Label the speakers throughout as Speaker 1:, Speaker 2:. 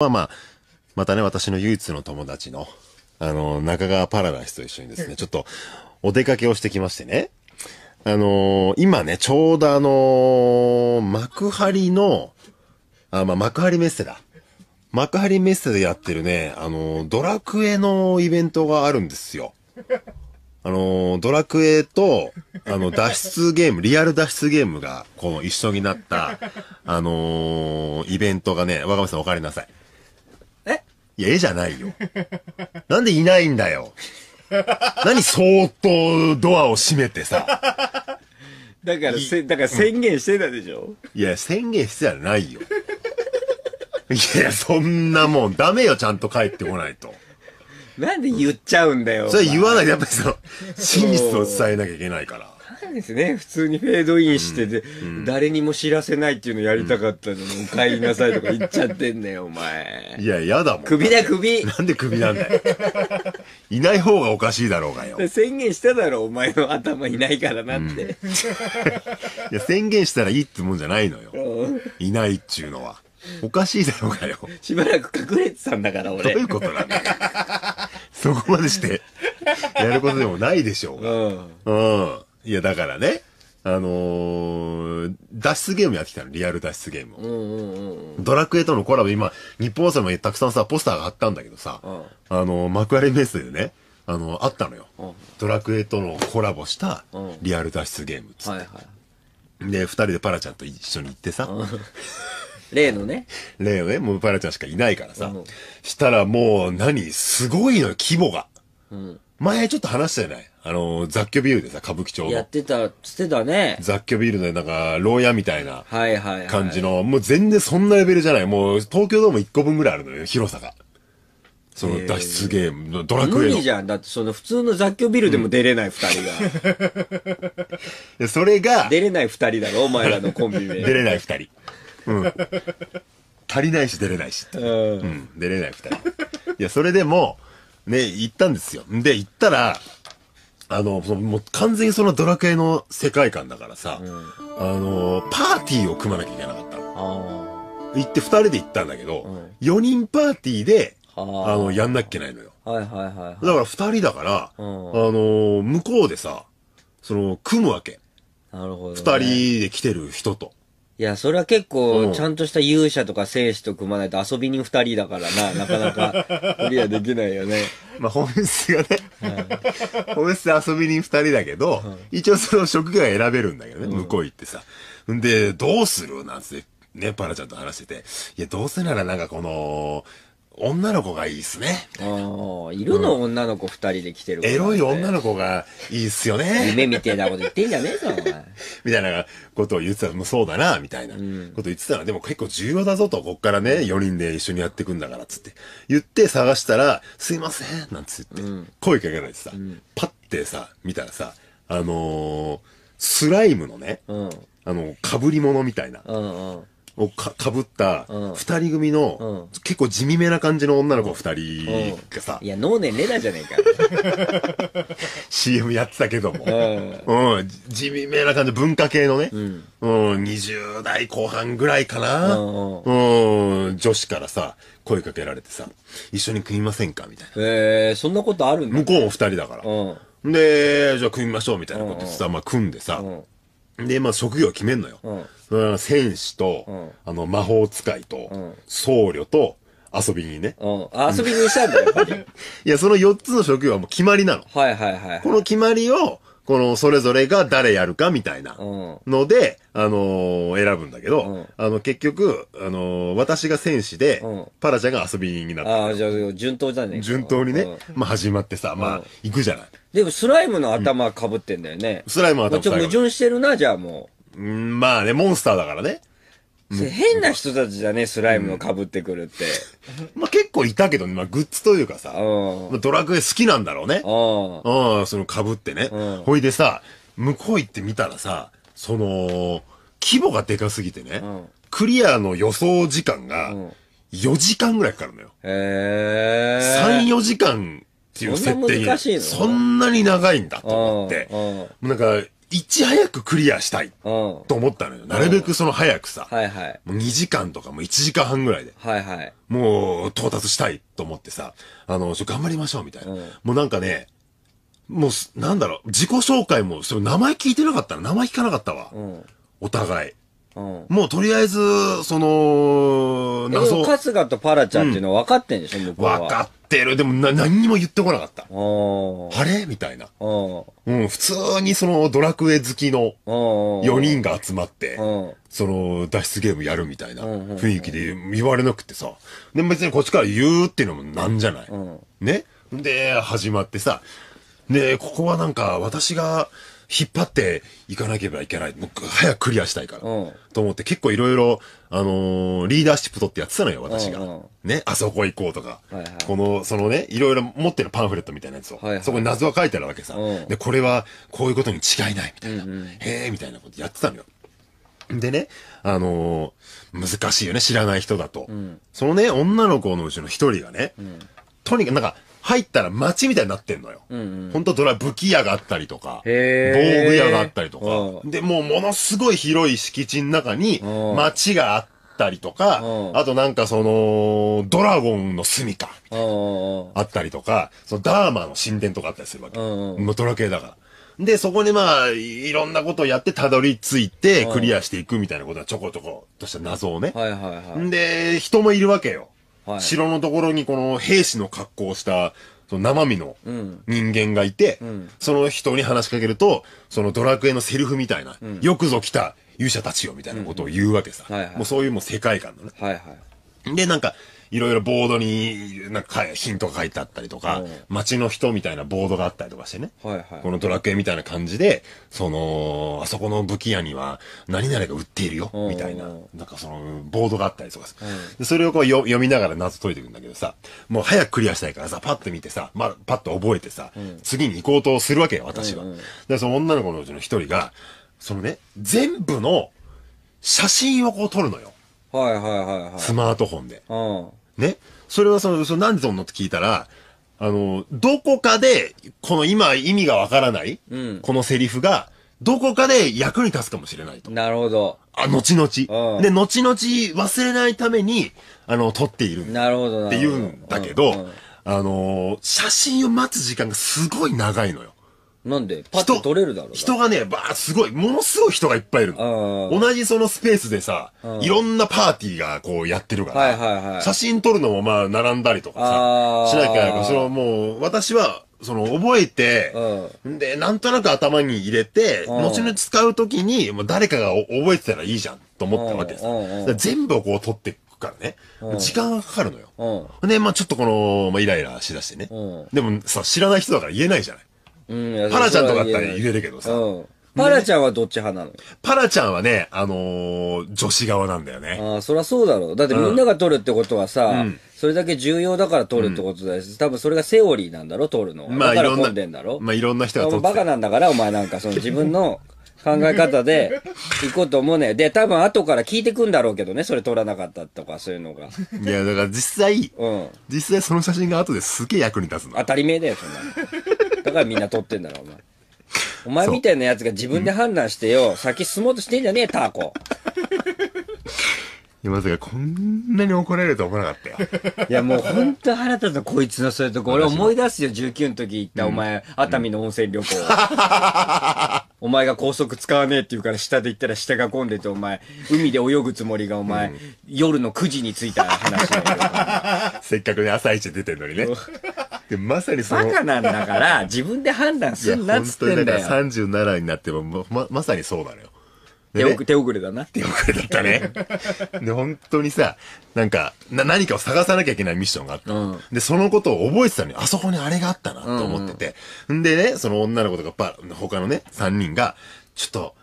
Speaker 1: まあまあ、またね、私の唯一の友達の、あの、中川パラダイスと一緒にですね、ちょっとお出かけをしてきましてね。あのー、今ね、ちょうどあのー、幕張の、あ、まあ、幕張メッセだ。幕張メッセでやってるね、あのー、ドラクエのイベントがあるんですよ。あのドラクエと、あの、脱出ゲーム、リアル脱出ゲームが、この一緒になった、あのイベントがね、若林さんお帰りなさい。えいや、絵じゃないよ。なんでいないんだよ。何そーっとドアを閉めてさ。
Speaker 2: だからせ、だから宣言してたでしょ、
Speaker 1: うん、いや、宣
Speaker 2: 言してたないよ。
Speaker 1: いや、そんなもん、ダメよ、ちゃんと帰ってこないと。なんで言っちゃうんだよ。それ言わない。やっ
Speaker 2: ぱりその、真実を伝えなきゃいけないから。そうですね。普通にフェードインしてて、うん誰にも知らせないっていうのやりたかったのに、うん、お帰りなさいとか言っちゃってんねん、お前。いや、嫌だもん。首だ、首。なんで首なんだよ。いない方がおかしいだろうがよ。宣言しただろ、お前の頭いないからなって。い
Speaker 1: や、宣言したらいいってもんじゃないのよ。いないっちゅうのは。おかしいだろうがよ。しばらく隠れてたんだから、俺。どういうことなんだよ。そこまでして、やることでもないでしょうが。うん。うんいや、だからね。あのー、脱出ゲームやってきたの、リアル脱出ゲーム
Speaker 2: を。うんうん
Speaker 1: うん、ドラクエとのコラボ、今、日本放送もたくさんさ、ポスターがあったんだけどさ、うん、あのー、幕張メッセでね、あのー、あったのよ、うん、ドラクエとのコラボしたリアル脱出ゲームっつって。はいはい、で、二人でパラちゃんと一緒に行ってさ、例のね。例のね、もうパラちゃんしかいないからさ、したらもう何、すごいのよ、規模が。前ちょっと話したじゃないあの、雑居ビルでさ、歌舞伎町の。やってた、してたね。雑居ビルでなんか、牢屋みたいな感じの、はいはいじの、もう全然そんなレベルじゃない。もう、東京ドーム1個分ぐらいあ
Speaker 2: るのよ、広さが。その脱出ゲーム、ドラクエの。無理じゃん。だってその普通の雑居ビルでも出れない二人が。う ん、それが。出れない二人だろ、お前らのコンビ名。出れない二人。うん。足りないし出れないし。うん。う
Speaker 1: ん、出れない二人。いや、それでも、ね、行ったんですよ。で、行ったら、あの、そのもう完全にそのドラクエの世界観だからさ、うんあの、パーティーを組まなきゃいけなかったの。行って二人で行ったんだけど、うん四人パーティーで、あの、やんなきゃいけないのよ。はいはいはいだから二人だから、あの、
Speaker 2: 向こうでさ、その、組むわけ。なるほど、ね。二人で来てる人と。いや、それは結構、ちゃんとした勇者とか戦士と組まないと遊び人二人だからな、なかなか、クリアできないよね。まあ、本質がね、う
Speaker 1: ん、本質で遊び人二人だけど、一応その職業は選べるんだけどね、うん、向こう行ってさ。んで、どうするなんつって、ね、パラちゃんと話してて、いや、どうせならなんかこの、女の子がいいっすね。ああ、いるの、うん女の子二人で来てるエロい女の子がいいっすよね。夢みてえなこと言ってんじゃねえぞ、お前。みたいなことを言ってたもうそうだな、みたいなこと言ってたら、でも結構重要だぞと、こっからね、4人で一緒にやってくんだから、つって。言って探したら、すいません、なんつって、声かけられてさ、パってさ、見たらさ、あのースライムのね、うん。あの、被り物みたいな、うんうん。をかかぶった2二人組の、結構地味めな感じの女の子二人がさ、いや、脳年レナじゃねえか CM やってたけども、うん。うん、地味めな感じ、文化系のね、うん、20代後半ぐらいかな、うんうん、女子からさ、声かけられてさ、一緒に食いませんかみたいなえー、そんなことあるんだ。向こうも二人だから。うん。で、じゃあ組みましょうみたいなことでさ、まあ組んでさ、うんで、まあ、職業決めんのよ。うん。戦士と、うんあの、魔法使いと、うん僧侶と、遊びにね。うん。遊びにしたんだ、やっぱり。いや、その4つの職業はもう決まりなの。はいはいはい。この決まりを、この、それぞれが誰やるかみたいなので、あのー選ぶんだけど、うんあの、結局、あのー私が戦士で、うんパラちゃんが
Speaker 2: 遊び人になっああ、じゃあ、順当じゃねえ順当にね、まあ始まってさ、まあ、行くじゃない。でも、スライムの頭かぶってんだよね。スライムはもうちょっと矛盾してるな、じゃあもうん、まあね、モンスターだからね。変な人たちだね、スライムを被ってくるって。
Speaker 1: まあ結構いたけどね、まあグッズというかさ、まあ、ドラクエ好きなんだろうね。うん。その被ってね。ほいでさ、向こう行ってみたらさ、その、規模がでかすぎてね、クリアの予想時間が、4時間ぐらいかかるのよ。
Speaker 2: へ
Speaker 1: ー。3、4時間っていう設定に。そんなに長いんだと思って。なんか、いち早くクリアしたいと思ったのよ。なるべくその早くさ。はいはい。もう2時間とかもう1時間半ぐらいで。はいはい。もう到達したいと思ってさ、あの、ちょ頑張りましょうみたいな。もうなんかね、もう、なんだろう、自己紹介も、それ名前聞いてなかったら名前聞かなかったわ。うん、お互い。もうとりあえず、その、謎。春日とパラちゃんってい
Speaker 2: うのは分かってんでしょ、は。分かってる。でもな、何にも言ってこなかった。あれみた
Speaker 1: いな。うん、普通にそのドラクエ好きの4人が集まって、その脱出ゲームやるみたいな雰囲気で言われなくてさ。で、別にこっちから言うっていうのもなんじゃない、ねで、始まってさ。で、ここはなんか私が、引っ張っていかなければいけない。もう早くクリアしたいから。うんと思って結構いろいろ、あのーリーダーシップ取ってやってたのよ、私が。うんね、あそこ行こうとか、はいはいこの、そのね、いろいろ持ってるパンフレットみたいなやつを、はいはいそこに謎は書いてあるわけさ。うんで、これはこういうことに違いない、みたいな。うんうんへえ、みたいなことやってたのよ。でね、あのー難しいよね、知らない人だと。んそのね、女の子のうちの一人がね、とにかく、なんか、入ったら街みたいになってんのよ。うんうん、ほんとドラ、武器屋があったりとか、防具屋があったりとか、で、もうものすごい広い敷地の中に街があって、たりとか、あとなんかその、ドラゴンの住みか、あったりとか、そのダーマの神殿とかあったりするわけ。ドラ系だから。で、そこにまあ、いろんなことをやってたどり着いて、クリアしていくみたいなことはちょこちょことした謎をね。はいはいはい。で、人もいるわけよ。はい城のところにこの兵士の格好をした、その生身の人間がいて、んその人に話しかけると、そのドラクエのセリフみたいな、よくぞ来た勇者たちよみたいなことを言うわけさ。はいはいもうそういうもう世界観のね。はいはい。で、なんか、いろいろボードに、なんか、ヒントが書いてあったりとか、街の人みたいなボードがあったりとかしてね。はいはい。このドラクエみたいな感じで、その、あそこの武器屋には、何々が売っているよ、みたいな、なんかその、ボードがあったりとかでそれをこう読みながら謎解いていくんだけどさ、もう早くクリアしたいからさ、パッと見てさ、まあ、パッと覚えてさ、うん、次に行こうとするわけよ、私は。うんうん、で、その女の子のうちの一人が、そのね、全部の写真をこう撮るのよ。はいはいはいはい。スマートフォンで。うん。ね。それはその、その何でそんのって聞いたら、あの、どこかで、この今意味がわからない、うん、このセリフが、どこかで役に立つかもしれないと。
Speaker 2: なるほど。
Speaker 1: あ、後々。うん、で、後々忘れないために、あの、撮っている。なるほど。って言うんだけど、うんうん、あの、写真を待つ時間がすごい長いのよ。なんでパ取れるだろう人がね、ばあすごい、ものすごい人がいっぱいいる同じそのスペースでさ、いろんなパーティーがこうやってるから、はいはいはい、写真撮るのもまあ、並んだりとかさ、しなきゃいけないそれはもう、私は、その、覚えて、うん、で、なんとなく頭に入れて、うん、後々使うときに、もう誰かが覚えてたらいいじゃん、と思ったわけです。うん、全部をこう取っていくからね、時間がかかるのよ。で、まあちょっとこの、まあイライラしだしてね。でもさ、知らない人だから言えないじゃない。
Speaker 2: うん。パラちゃんとか言ったら入るけどさ。うん。パラちゃんはどっち派なのパラちゃんはね、あのー女子側なんだよね。ああ、そりゃそうだろう。だってみんなが取るってことはさ、んそれだけ重要だから取るってことだし、多分それがセオリーなんだろ、取るのまあだから混んでんだろ。まあいろんな人が撮ってバカなんだから、お前なんか、その自分の考え方で 行こうと思うね。で、多分後から聞いてくんだろうけどね、それ取らなかったとか、そういうのが。いや、だから実際、うん。
Speaker 1: 実際その写真が後ですげえ役に立つ
Speaker 2: の。当たり前だよ、そんなの。だからみんな撮ってんだろ、お前。お前みたいなやつが自分で判断してよ、先進もうとしてんじゃねえ、ターコ。
Speaker 1: いまさかこん
Speaker 2: なに怒られると思わなかっ
Speaker 1: たよ。いや、もう本
Speaker 2: 当腹立つの、こいつのそういうとこ。俺思い出すよ、19の時行った、お前、熱海の温泉旅行。お前が高速使わねえって言うから下で行ったら下が混んでてお前、海で泳ぐつもりがお前、夜の9時に着いた話 せっかくね、朝一出てんのにね。でまさにその。バカなんだから、自分で判断すんなっつってんだよ。本当にだから
Speaker 1: 37になっても、ま、まさにそうなのよ。ね、手遅手遅れだな。手遅れだったね。で、本当にさ、なんかな、何かを探さなきゃいけないミッションがあった。うん、で、そのことを覚えてたのに、あそこにあれがあったなと思ってて。うん、うん、でね、その女の子とか、他のね、3人が、ちょっと、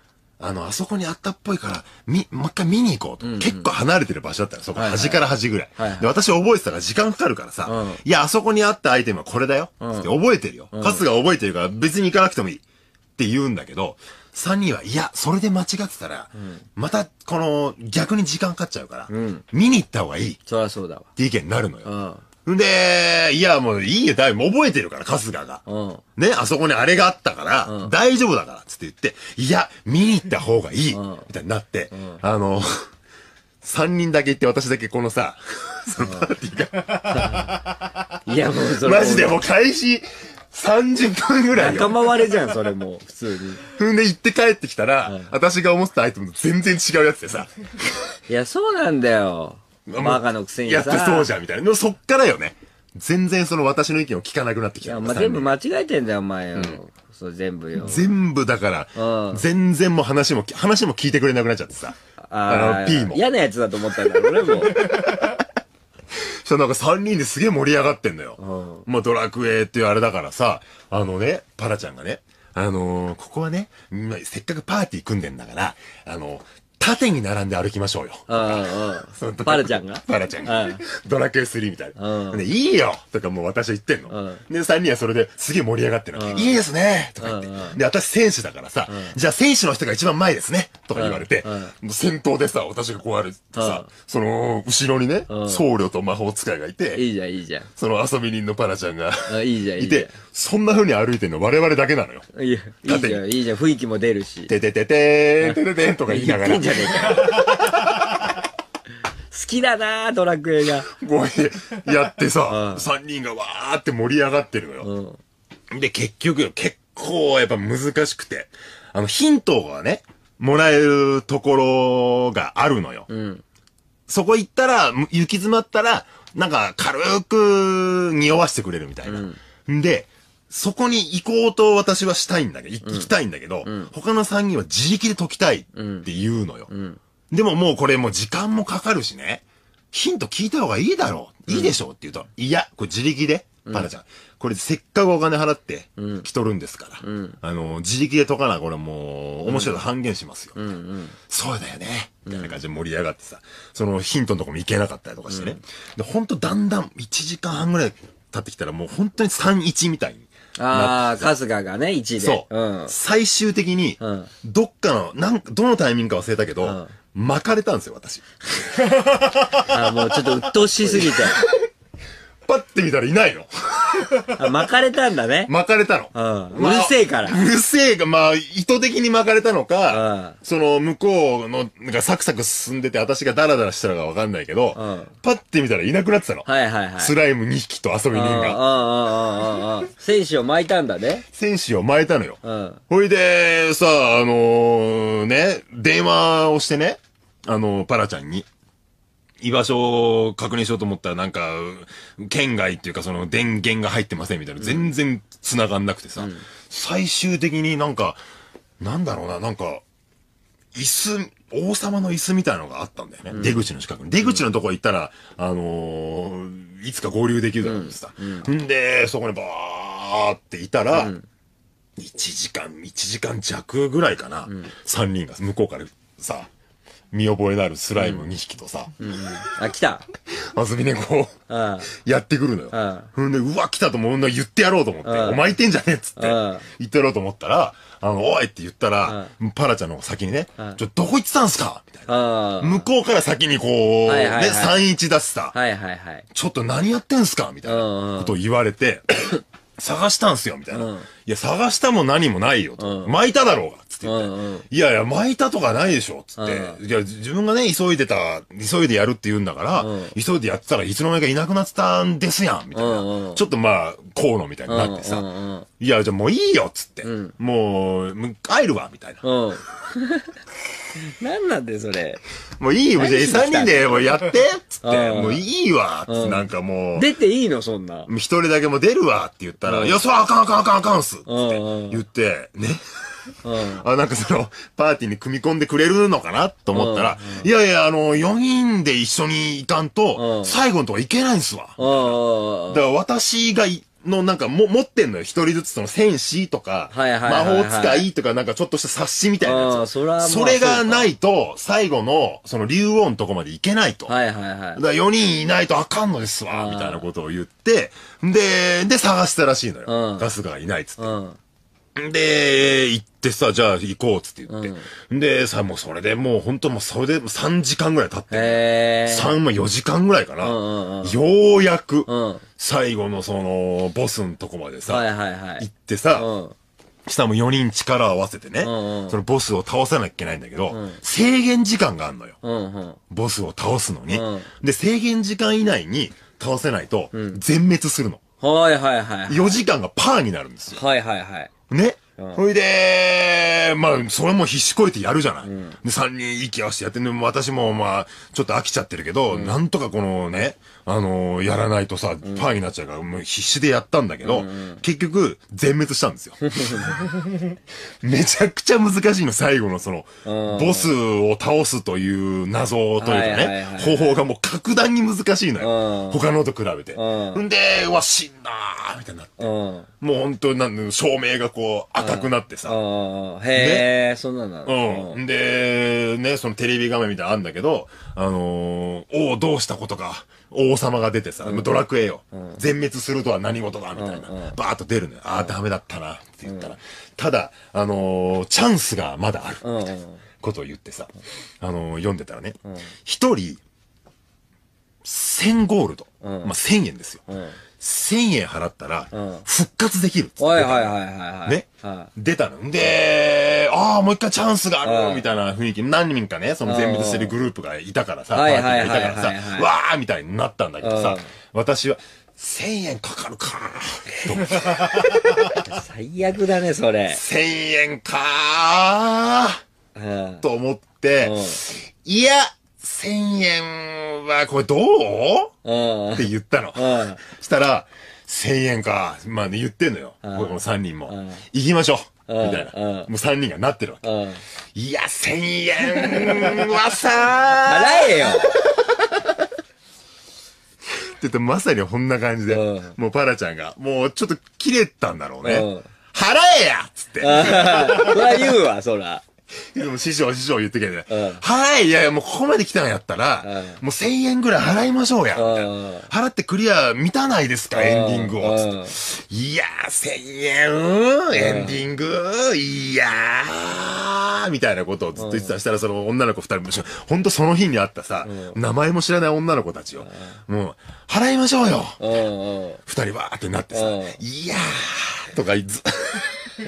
Speaker 1: あの、あそこにあったっぽいから、み、もう一回見に行こうと。うんうん、結構離れてる場所だったの、そこ、端から端ぐらい。はいはい、で、私覚えてたら時間かかるからさ、うん、いや、あそこにあったアイテムはこれだよ。うん、って覚えてるよ。カスが覚えてるから別に行かなくてもいい。って言うんだけど、三人は、いや、それで間違ってたら、うん、また、この、逆に時間かかっちゃうから、見に行った方がいい。そりゃそうだわ。って意見になるのよ。んで、いや、もういいよ、だいぶ覚えてるから、春日が。うん。ね、あそこにあれがあったから、うん大丈夫だから、つって言って、いや、見に行った方がいい、うんみたいになって、んあの、三人だけ行って私だけこのさ、そのパーティー いや、もうそれ。マジでもう開始30分ぐらい仲間割れじゃん、そ
Speaker 2: れもう、普通
Speaker 1: に。踏んで行って帰ってきたら、私が思ってたアイテムと全然違うやつでさ、いや、そうなんだよ。バカのくせにさ。やってそうじゃんみたいな。そっからよね。全然その私の意見を聞かなくなってきた。いや、まあ、全部間違えてんだよ、お前よ。うん、そう、全部よ。全部だから、全然もう話も、話も聞いてくれなくなっちゃってさ。あの、P も。
Speaker 2: 嫌なやつだと思ったんだ俺も。
Speaker 1: そなんか3人ですげえ盛り上がってんのよ。まあドラクエっていうあれだからさ、あのね、パラちゃんがね、あのー、ここはね、せっかくパーティー組んでんだから、あのー、縦に並んで歩きましょうよ。うんうん。パラちゃんがパラちゃんが。ドラクエ3みたいな。うん、いいよとかもう私は言ってんの。うん、で、3人はそれですげえ盛り上がってるの、いいですねとか言って、うんで、私選手だからさ、うん、じゃあ選手の人が一番前ですねとか言われて、うん、先頭でさ、私がこうあるてさ、その、後ろにね、僧侶と魔法使いがいて、いいじゃんいいじゃん。その遊び人のパラちゃんがいいじゃんいいじゃん。いて、そんな風に歩いてるの我々だけ
Speaker 2: なのよ。いや、いいじゃん、いいじゃん、雰囲気も出るし。ててててー、てててんとか言いながら。いいじ
Speaker 1: ゃねえか。
Speaker 2: 好きだなドラクエが。こう
Speaker 1: やってさ、3 人がわーって盛り上がってるのよ。で、結局、結構やっぱ難しくて、あの、ヒントがね、もらえるところがあるのよ。うん、そこ行ったら、行き詰まったら、なんか軽く匂わしてくれるみたいな。うん、で、そこに行こうと私はしたいんだけど、行きたいんだけど、うん、他の3人は自力で解きたいって言うのよ。うん、でももうこれもう時間もかかるしね、ヒント聞いた方がいいだろう、いいでしょうって言うと、いや、これ自力で、パナちゃん。これせっかくお金払って来とるんですから、うん、あの、自力で解かな、これもう、面白いと半減しますよ。うんそうだよね。みたいな感じで盛り上がってさ、そのヒントのとこも行けなかったりとかしてね。で、ほんとだんだん1時間半ぐらい経ってきたらもう本当に3、1みたいにああ、春日
Speaker 2: がね、1位で。そ
Speaker 1: う。うん、最終的に、どっかの、なんどのタイミングか忘れたけど、うん、巻かれたんですよ、私。あもうちょっと鬱陶しすぎて。張ってみたらいないの。巻かれたんだね。巻かれたの。うん。うるせえから。うるせえが、まあ、意図的に巻かれたのか、うんその、向こうの、なんかサクサク進んでて、私がダラダラしたのかわかんないけど、うんパッて見たらいなくなってたの。はいはいはい。スライム2匹と遊び人が。うんうんう
Speaker 2: んうんうん。選手を巻いたんだね。
Speaker 1: 戦士を巻いたのよ。うん。ほいで、さ、あのーね、電話をしてね、あのーパラちゃんに。居場所を確認しようと思ったらなんか、県外っていうかその電源が入ってませんみたいな、全然繋がんなくてさ、うん、最終的になんか、なんだろうな、なんか、椅子、王様の椅子みたいなのがあったんだよね。うん、出口の近くに。出口のとこ行ったら、あのー、いつか合流できるだろうってさ。んで、そこにバーっていたら、1時間、1時間弱ぐらいかな。うん、3人が向こうからさ、見覚えのあるスライム2匹とさ、うんうん、あ、来た。遊び猫をあやってくるのよ。うんで、うわ、来たと思う言ってやろうと思って、お前いてんじゃねえっつって、言ってやろうと思ったら、あの、おいって言ったら、パラちゃんの先にね、ちょ、どこ行ってたんすかみたいな。向こうから先にこう、はいね、3-1出しさ、はいはいはい、ちょっと何やってんすかみたいなことを言われて、探したんすよ、みたいな、うん。いや、探したも何もないよ、と、うん。巻いただろうが、つって言って、うんうん。いやいや、巻いたとかないでしょ、つって、うん。いや、自分がね、急いでた、急いでやるって言うんだから、急いでやってたらいつの間にかいなくなってたんですやん、みたいな。うんうん、ちょっとまあ、こうのみたいになってさ、いや、じゃあもういいよ、つって。もう、会えるわ、み
Speaker 2: たいな。何なんだよ、それ。もういいよ、じゃあ3人でもうやってっつって、もういいわっつって、な
Speaker 1: んかもう、出
Speaker 2: ていいの、そんな。
Speaker 1: 一人だけもう出るわって言ったら、いや、そうあかんあかんあかんあかんっすっつって言って、ね。あ、なんかその、パーティーに組み込んでくれるのかなと思ったら、いやいや、あの、4人で一緒に行かんと、最後のとこ行けないんすわ。だから私がのなんかも持ってんのよ。一人ずつその戦士とか、はいはい魔法使いとかなんかちょっとした冊子みたいなやつ。それまあそれがないと、最後のその竜王のとこまで行けないと。はいはいはいだから4人いないとあかんのですわ、みたいなことを言って、で、で探したらしいのよ。うんガスがいないっつって。うんで、行ってさ、じゃあ行こうっつって言って。うん、で、さ、もうそれでもう本当もうそれで3時間ぐらい経って。へ3、ま4時間ぐらいかな。うんうんうん、ようやく、最後のその、ボスのとこまでさ、はいはいはい、行ってさ、うん下も4人力を合わせてね、うんうん、そのボスを倒さなきゃいけないんだけど、うん、制限時間があんのよ、うんうん。ボスを倒すのに、うん、で、制限時間以内に倒せないと、全滅するの。
Speaker 2: はいはいはい、はい。4時
Speaker 1: 間がパーにな
Speaker 2: るんですよ。はいはいはい。ね。ほ
Speaker 1: いで、まあ、それも必死こいてやるじゃない。う
Speaker 2: ん、で、三人息合わせてや
Speaker 1: ってんで、私もまあ、ちょっと飽きちゃってるけど、うん、なんとかこのね、あのー、やらないとさ、うん、ンになっちゃうから、もう必死でやったんだけど、うん結局、全滅したんですよ。めちゃくちゃ難しいの、最後のその、ボスを倒すという謎というかね、はいはいはい、方法がもう格段に難しいのよ。他のと比べて。んで、うわ、死んだみたいになって。うん、もう本当になん、照明がこう、赤くなってさ。うん、
Speaker 2: へ
Speaker 1: え、ね、そんなの。うん。で、ね、そのテレビ画面みたいなのあんだけど、あのー、おお、どうしたことか。王様が出てさ、ドラクエよ、うん、全滅するとは何事だみたいな、うんうん、バーッと出るのよ。ああ、ダメだったな、って言ったら。ただ、あのー、チャンスがまだある、みたいなことを言ってさ、あのー、読んでたらね、一、人、1000ゴールド、まあ、1000円ですよ。1000円払ったら、復活できるっつはいはいはいはい。ね。出たの。んで、ああ、もう一回チャンスがあるみたいな雰囲気、何人かね、その全滅してるグループがいたからさ、パーティーがいたからさ、わーみたいになったんだけどさ、私は、1000円かかるかー最悪だね、それ。1000円かー、うん、と思って、いや、1000円はこれどうって言ったの。したら、1000円か。まあね、言ってんのよ。こも3人も。行きましょう。みたいな。もう3人がなってるわけ。いや、1000
Speaker 2: 円は
Speaker 1: さ払 えよって言ってまさにこんな感じで、もうパラちゃんが、もうちょっと切れたんだろうね。払えやっつって。そ 言うわ、そら。でも師匠、師匠言ってけね。はい、いやいや、もうここまで来たんやったら、もう1000円ぐらい払いましょうや。払ってクリア満たないですか、エンディングを。いやー、1000円、エンディング、いやー、みたいなことをずっと言ってたしたら、その女の子2人も、ほんとその日にあったさ、名前も知らない女の子たちを、もう、払いましょうよ。2人わーってなってさ、いやー、とか、ず、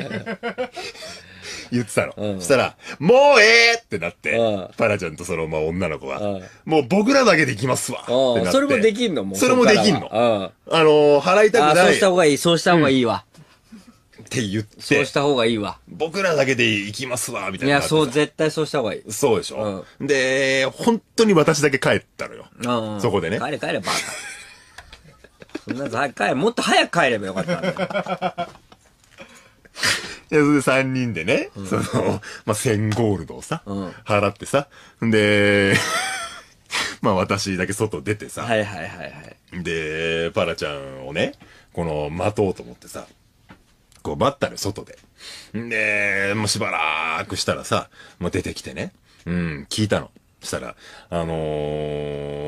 Speaker 1: 言ってたの。うん、そしたら、もうええってなって、うん、パラちゃんとその、まあ、女の子は、うん、もう僕らだけで行きますわってなって。それもで
Speaker 2: きんのもう。それもできんの。あのー、払いたくない。そうした方がいい、そうした方がいいわ。って言って。そうした方がいいわ。僕らだけで行
Speaker 1: きますわ、みたいな。いや、そう、
Speaker 2: 絶対そうした方がいい。そうでしょ。うん、
Speaker 1: で、本当に私だけ帰ったのよ。うん、そこでね。帰れ帰れ、ば
Speaker 2: そんな、帰れ、もっと早く帰ればよかった
Speaker 1: で、それで3人でね、うん、その、まあ、1000ゴールドをさ、うん、払ってさ、んで、まあ私だけ外出てさ、はいはいはいはい。で、パラちゃんをね、この、待とうと思ってさ、こう待ったの外で。んで、もうしばらくしたらさ、もう出てきてね、うん、聞いたの。したら、あの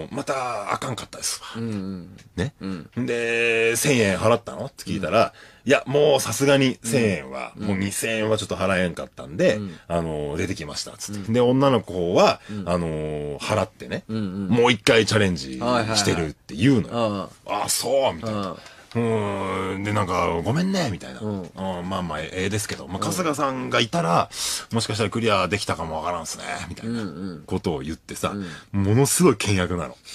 Speaker 1: ー、またあかんかったですわ。うんうん、ね、うん、で、1000円払ったのって聞いたら、うん、いや、もうさすがに1000円は、うん、もう2000円はちょっと払えんかったんで、あのー、出てきました、つって、で、女の子は、あのー、払ってね、うんうん、もう一回チャレンジしてるって言うのよ。ああ、そうみたいな。うんでなんか「ごめんね」みたいな、うんまあまあええですけど、まあ、春日さんがいたら、もしかしたらクリアできたかもわからんすねみたいなことを言ってさ、ものすごい倹約なの。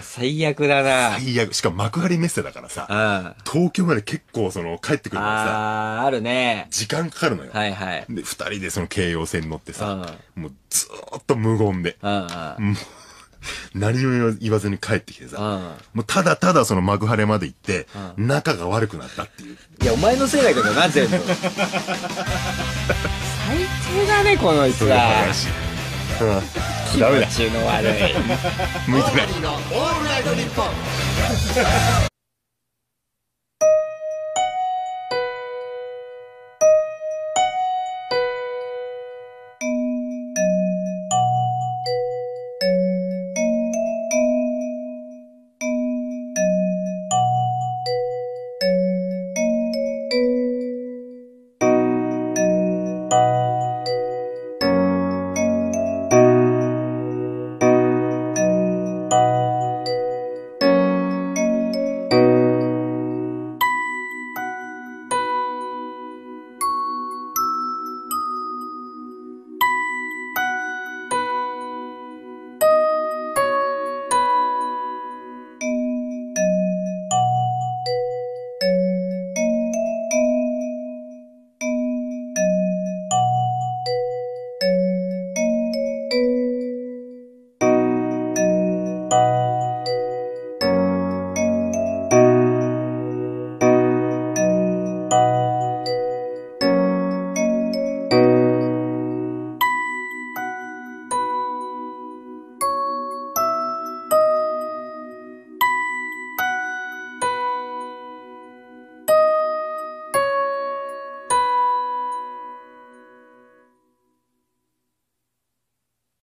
Speaker 1: 最悪だな最悪。しかも幕張メッセだからさ、東京まで結構その帰ってくるからさ、ああるね。時間かかるのよ。はいはい。で、二人でその京葉線乗ってさ、もうずっと無言で。うんうん 何も言わずに帰ってきてさ、もうただただその幕張まで行って、仲が悪くなったっていう。いや、お
Speaker 2: 前のせいだけどな、全部。最低だね、この人は。気持ちの悪い。向いてない。オールナイトニッポン。thank you